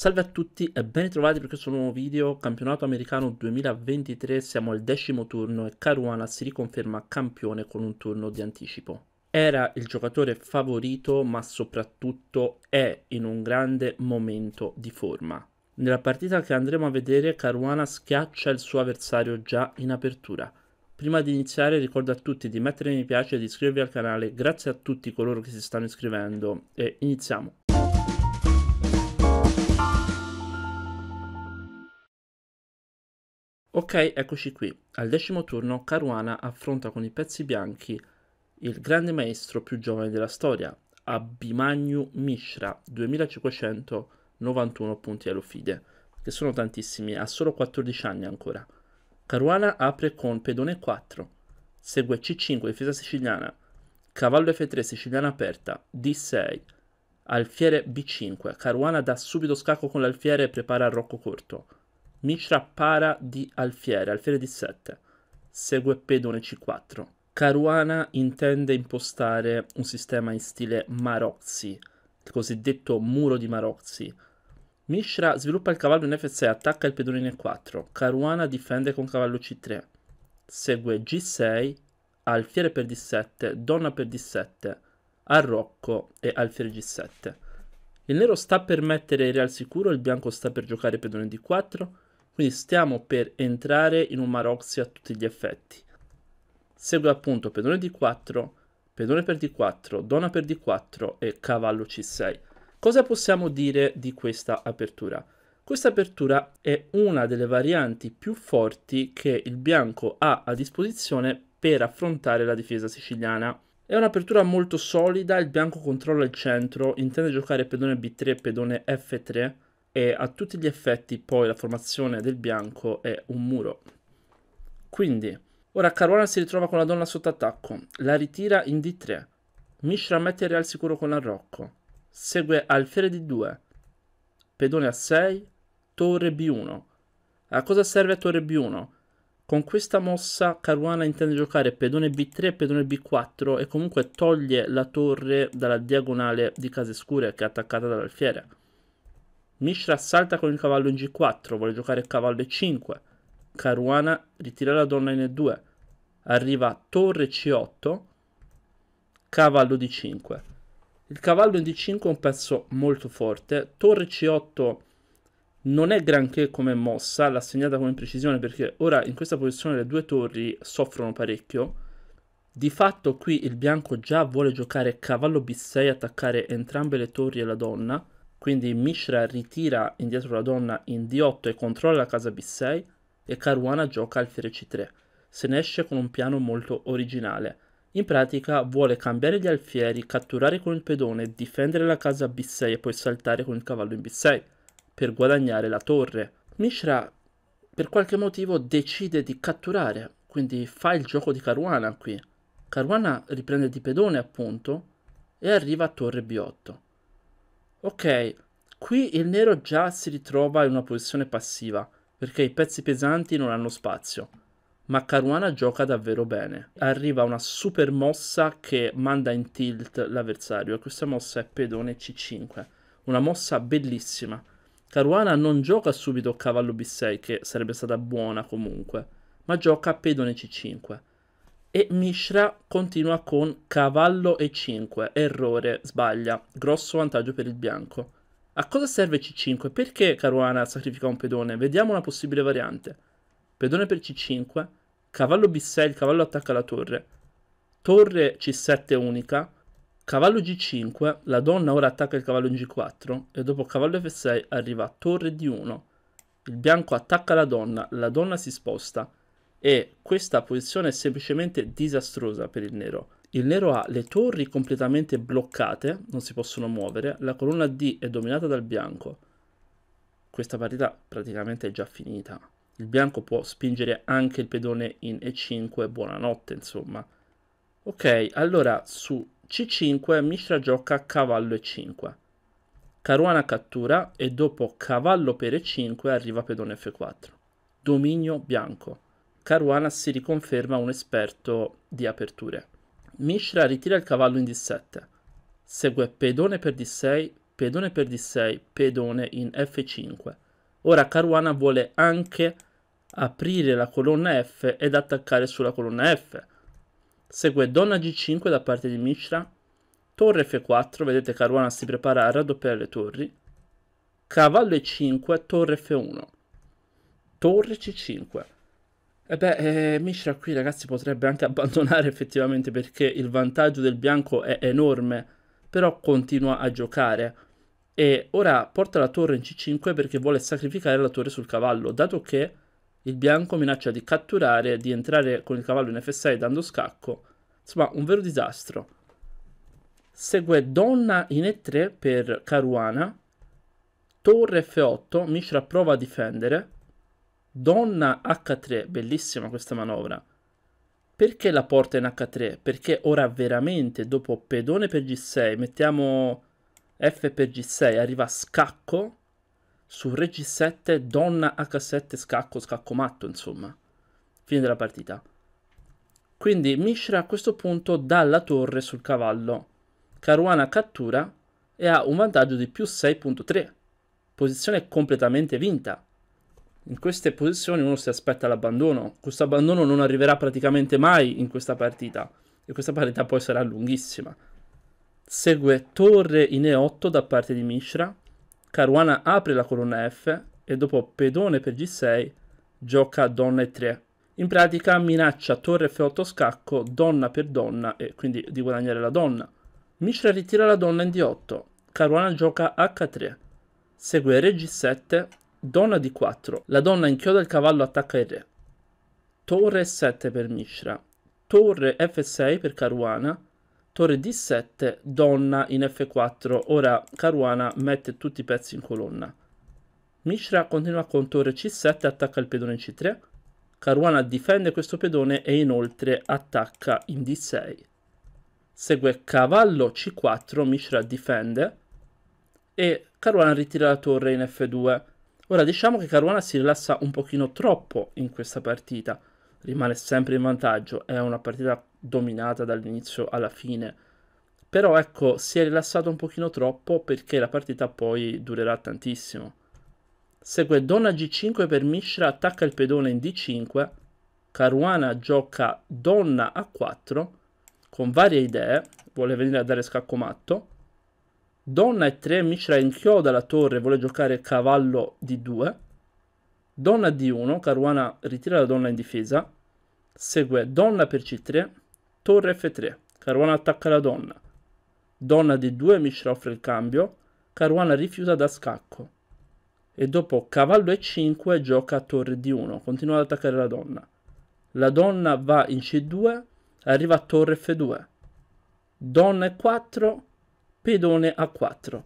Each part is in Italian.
Salve a tutti e ben ritrovati per questo nuovo video, campionato americano 2023, siamo al decimo turno e Caruana si riconferma campione con un turno di anticipo. Era il giocatore favorito ma soprattutto è in un grande momento di forma. Nella partita che andremo a vedere Caruana schiaccia il suo avversario già in apertura. Prima di iniziare ricordo a tutti di mettere mi piace e di iscrivervi al canale, grazie a tutti coloro che si stanno iscrivendo e iniziamo. Ok, eccoci qui. Al decimo turno Caruana affronta con i pezzi bianchi il grande maestro più giovane della storia, Abhimanyu Mishra, 2591 punti all'ufide, che sono tantissimi, ha solo 14 anni ancora. Caruana apre con pedone 4, segue C5 difesa siciliana, cavallo F3 siciliana aperta, D6, alfiere B5. Caruana dà subito scacco con l'alfiere e prepara il rocco corto. Mishra para di alfiere, alfiere di 7. Segue pedone c4. Caruana intende impostare un sistema in stile Marozzi, il cosiddetto muro di Marozzi. Mishra sviluppa il cavallo in f6, attacca il pedone in e4. Caruana difende con cavallo c3. Segue g6, alfiere per d7, donna per d7, arrocco e alfiere g7. Il nero sta per mettere il re al sicuro, il bianco sta per giocare pedone d4 quindi stiamo per entrare in un Maroxy a tutti gli effetti. Segue appunto pedone D4, pedone per D4, donna per D4 e cavallo C6. Cosa possiamo dire di questa apertura? Questa apertura è una delle varianti più forti che il bianco ha a disposizione per affrontare la difesa siciliana. È un'apertura molto solida, il bianco controlla il centro, intende giocare pedone B3 pedone F3, e a tutti gli effetti poi la formazione del bianco è un muro. Quindi, ora Caruana si ritrova con la donna sotto attacco, la ritira in D3, Mishra mette il re al sicuro con l'arrocco, segue alfiere d 2 pedone a 6, torre B1. A cosa serve torre B1? Con questa mossa Caruana intende giocare pedone B3 e pedone B4 e comunque toglie la torre dalla diagonale di case scure che è attaccata dall'alfiere. Mishra salta con il cavallo in G4, vuole giocare cavallo E5. Caruana ritira la donna in E2. Arriva torre C8, cavallo D5. Il cavallo in D5 è un pezzo molto forte. Torre C8 non è granché come mossa, l'ha segnata come precisione perché ora in questa posizione le due torri soffrono parecchio. Di fatto qui il bianco già vuole giocare cavallo B6, attaccare entrambe le torri e la donna quindi Mishra ritira indietro la donna in D8 e controlla la casa B6 e Caruana gioca alfiere C3. Se ne esce con un piano molto originale. In pratica vuole cambiare gli alfieri, catturare con il pedone, difendere la casa B6 e poi saltare con il cavallo in B6 per guadagnare la torre. Mishra per qualche motivo decide di catturare, quindi fa il gioco di Caruana qui. Caruana riprende di pedone appunto e arriva a torre B8. Ok, qui il nero già si ritrova in una posizione passiva, perché i pezzi pesanti non hanno spazio. Ma Caruana gioca davvero bene. Arriva una super mossa che manda in tilt l'avversario e questa mossa è pedone C5. Una mossa bellissima. Caruana non gioca subito cavallo B6 che sarebbe stata buona comunque, ma gioca pedone C5 e Mishra continua con cavallo e 5, errore, sbaglia, grosso vantaggio per il bianco. A cosa serve C5? Perché Caruana sacrifica un pedone? Vediamo una possibile variante. Pedone per C5, cavallo B6, il cavallo attacca la torre, torre C7 unica, cavallo G5, la donna ora attacca il cavallo in G4 e dopo cavallo F6 arriva torre D1, il bianco attacca la donna, la donna si sposta, e questa posizione è semplicemente disastrosa per il nero. Il nero ha le torri completamente bloccate, non si possono muovere, la colonna D è dominata dal bianco. Questa partita praticamente è già finita. Il bianco può spingere anche il pedone in E5, buonanotte insomma. Ok, allora su C5 Mishra gioca cavallo E5. Caruana cattura e dopo cavallo per E5 arriva pedone F4. Dominio bianco. Caruana si riconferma un esperto di aperture. Mishra ritira il cavallo in D7. Segue pedone per D6, pedone per D6, pedone in F5. Ora Caruana vuole anche aprire la colonna F ed attaccare sulla colonna F. Segue donna G5 da parte di Mishra, torre F4, vedete Caruana si prepara a raddoppiare le torri, cavallo E5, torre F1, torre C5. E eh beh, eh, Mishra qui ragazzi potrebbe anche abbandonare effettivamente perché il vantaggio del bianco è enorme, però continua a giocare. E ora porta la torre in c5 perché vuole sacrificare la torre sul cavallo, dato che il bianco minaccia di catturare, di entrare con il cavallo in f6 dando scacco. Insomma, un vero disastro. Segue donna in e3 per Caruana, torre f8, Mishra prova a difendere, Donna H3, bellissima questa manovra. Perché la porta in H3? Perché ora veramente dopo pedone per G6 mettiamo F per G6, arriva scacco su Re G7, donna H7, scacco, scacco matto insomma. Fine della partita. Quindi Mishra a questo punto dà la torre sul cavallo. Caruana cattura e ha un vantaggio di più 6.3. Posizione completamente vinta. In queste posizioni uno si aspetta l'abbandono. Questo abbandono non arriverà praticamente mai in questa partita. E questa partita poi sarà lunghissima. Segue torre in E8 da parte di Mishra. Caruana apre la colonna F e dopo pedone per G6 gioca donna E3. In pratica minaccia torre F8 scacco, donna per donna e quindi di guadagnare la donna. Mishra ritira la donna in D8. Caruana gioca H3. Segue Re G7 Donna di 4. La donna inchioda il cavallo, attacca il re. Torre 7 per Mishra. Torre F6 per Caruana. Torre D7, donna in F4. Ora Caruana mette tutti i pezzi in colonna. Mishra continua con torre C7, attacca il pedone C3. Caruana difende questo pedone e inoltre attacca in D6. Segue cavallo C4, Mishra difende e Caruana ritira la torre in F2. Ora diciamo che Caruana si rilassa un pochino troppo in questa partita, rimane sempre in vantaggio, è una partita dominata dall'inizio alla fine, però ecco si è rilassato un pochino troppo perché la partita poi durerà tantissimo. Segue donna g5 per Mishra, attacca il pedone in d5, Caruana gioca donna a4 con varie idee, vuole venire a dare scacco matto, Donna e 3 Mishra inchioda la torre, vuole giocare cavallo di 2. Donna di 1 Caruana ritira la donna in difesa. Segue donna per C3, torre F3. Caruana attacca la donna. Donna di 2 Mishra offre il cambio. Caruana rifiuta da scacco. E dopo cavallo E5 gioca a torre D1, continua ad attaccare la donna. La donna va in C2, arriva a torre F2. Donna E4, pedone a 4.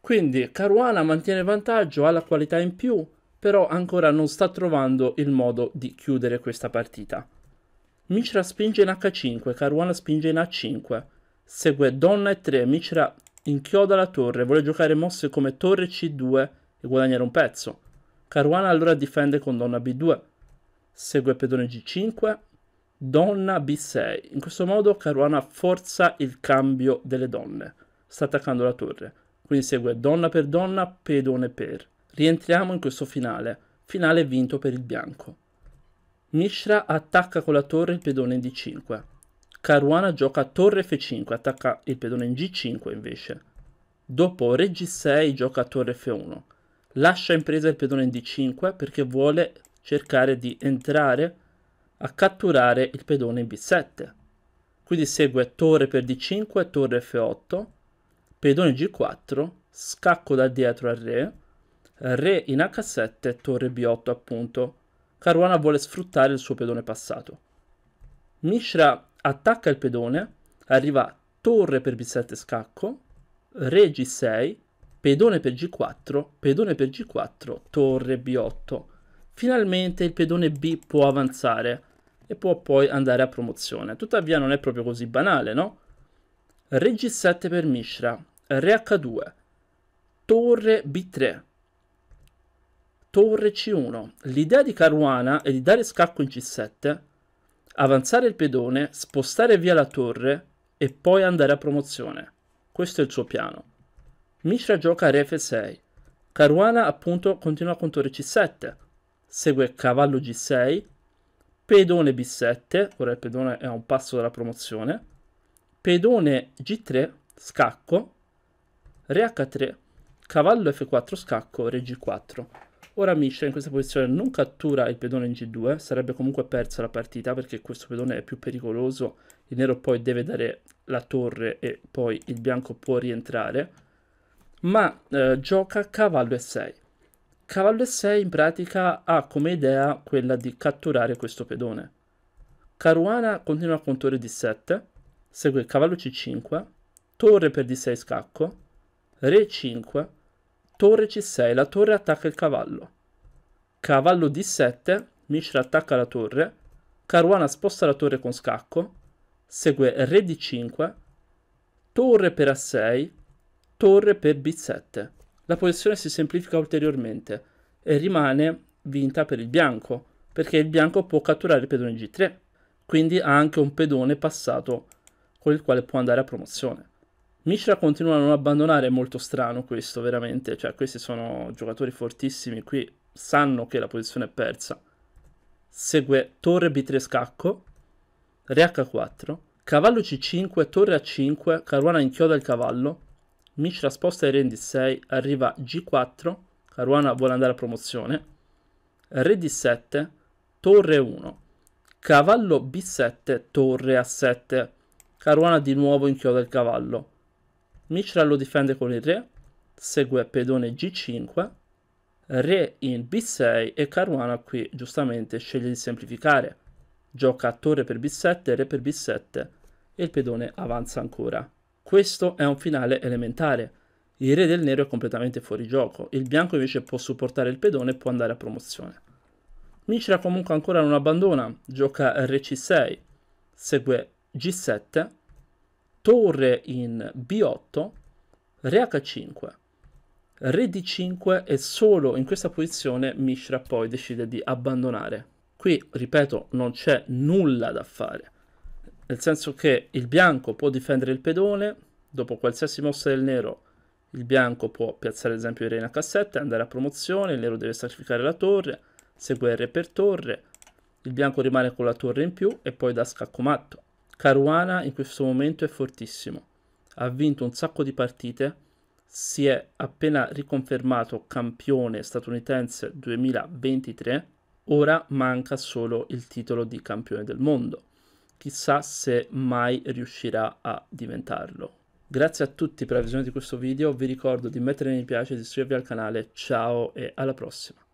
Quindi Caruana mantiene vantaggio, ha la qualità in più, però ancora non sta trovando il modo di chiudere questa partita. Mishra spinge in H5, Caruana spinge in A5. Segue donna E3, Mishra inchioda la torre, vuole giocare mosse come torre C2 e guadagnare un pezzo. Caruana allora difende con donna B2. Segue pedone G5, donna B6. In questo modo Caruana forza il cambio delle donne sta attaccando la torre, quindi segue donna per donna, pedone per. Rientriamo in questo finale, finale vinto per il bianco. Mishra attacca con la torre il pedone in d5. Caruana gioca torre f5, attacca il pedone in g5 invece. Dopo re g6 gioca torre f1. Lascia impresa il pedone in d5 perché vuole cercare di entrare a catturare il pedone in b7. Quindi segue torre per d5, torre f8, pedone g4, scacco da dietro al re, re in h7, torre b8 appunto. Caruana vuole sfruttare il suo pedone passato. Mishra attacca il pedone, arriva torre per b7 scacco, re g6, pedone per g4, pedone per g4, torre b8. Finalmente il pedone b può avanzare e può poi andare a promozione. Tuttavia non è proprio così banale, no? Re g7 per Mishra, Re H2, Torre B3, Torre C1. L'idea di Caruana è di dare scacco in C7, avanzare il pedone, spostare via la torre e poi andare a promozione. Questo è il suo piano. Mishra gioca Re F6. Caruana appunto continua con Torre C7. Segue Cavallo G6, pedone B7, ora il pedone è a un passo dalla promozione, pedone G3, scacco, Re H3, cavallo F4 scacco, Re G4. Ora Misha in questa posizione non cattura il pedone in G2, sarebbe comunque persa la partita perché questo pedone è più pericoloso, il nero poi deve dare la torre e poi il bianco può rientrare, ma eh, gioca cavallo E6. Cavallo E6 in pratica ha come idea quella di catturare questo pedone. Caruana continua con torre D7, segue cavallo C5, torre per D6 scacco, Re 5, torre C6, la torre attacca il cavallo. Cavallo D7, Mishra attacca la torre, Caruana sposta la torre con scacco, segue Re D5, torre per A6, torre per B7. La posizione si semplifica ulteriormente e rimane vinta per il bianco, perché il bianco può catturare il pedone G3, quindi ha anche un pedone passato con il quale può andare a promozione. Mishra continua a non abbandonare, è molto strano questo, veramente. Cioè, questi sono giocatori fortissimi, qui sanno che la posizione è persa. Segue torre B3 scacco, re H4, cavallo C5, torre A5, Caruana inchioda il cavallo, Mishra sposta il re in D6, arriva G4, Caruana vuole andare a promozione, re D7, torre 1, cavallo B7, torre A7, Caruana di nuovo inchioda il cavallo, Mishra lo difende con il re, segue pedone g5, re in b6 e Caruana qui giustamente sceglie di semplificare. Gioca torre per b7, re per b7 e il pedone avanza ancora. Questo è un finale elementare. Il re del nero è completamente fuori gioco, il bianco invece può supportare il pedone e può andare a promozione. Mishra comunque ancora non abbandona, gioca re c6, segue g7 torre in b8, re h5, re d5 e solo in questa posizione Mishra poi decide di abbandonare. Qui, ripeto, non c'è nulla da fare, nel senso che il bianco può difendere il pedone, dopo qualsiasi mossa del nero il bianco può piazzare ad esempio il re in h7, andare a promozione, il nero deve sacrificare la torre, segue il re per torre, il bianco rimane con la torre in più e poi da scacco matto. Caruana in questo momento è fortissimo, ha vinto un sacco di partite, si è appena riconfermato campione statunitense 2023, ora manca solo il titolo di campione del mondo. Chissà se mai riuscirà a diventarlo. Grazie a tutti per la visione di questo video, vi ricordo di mettere mi piace, di iscrivervi al canale, ciao e alla prossima.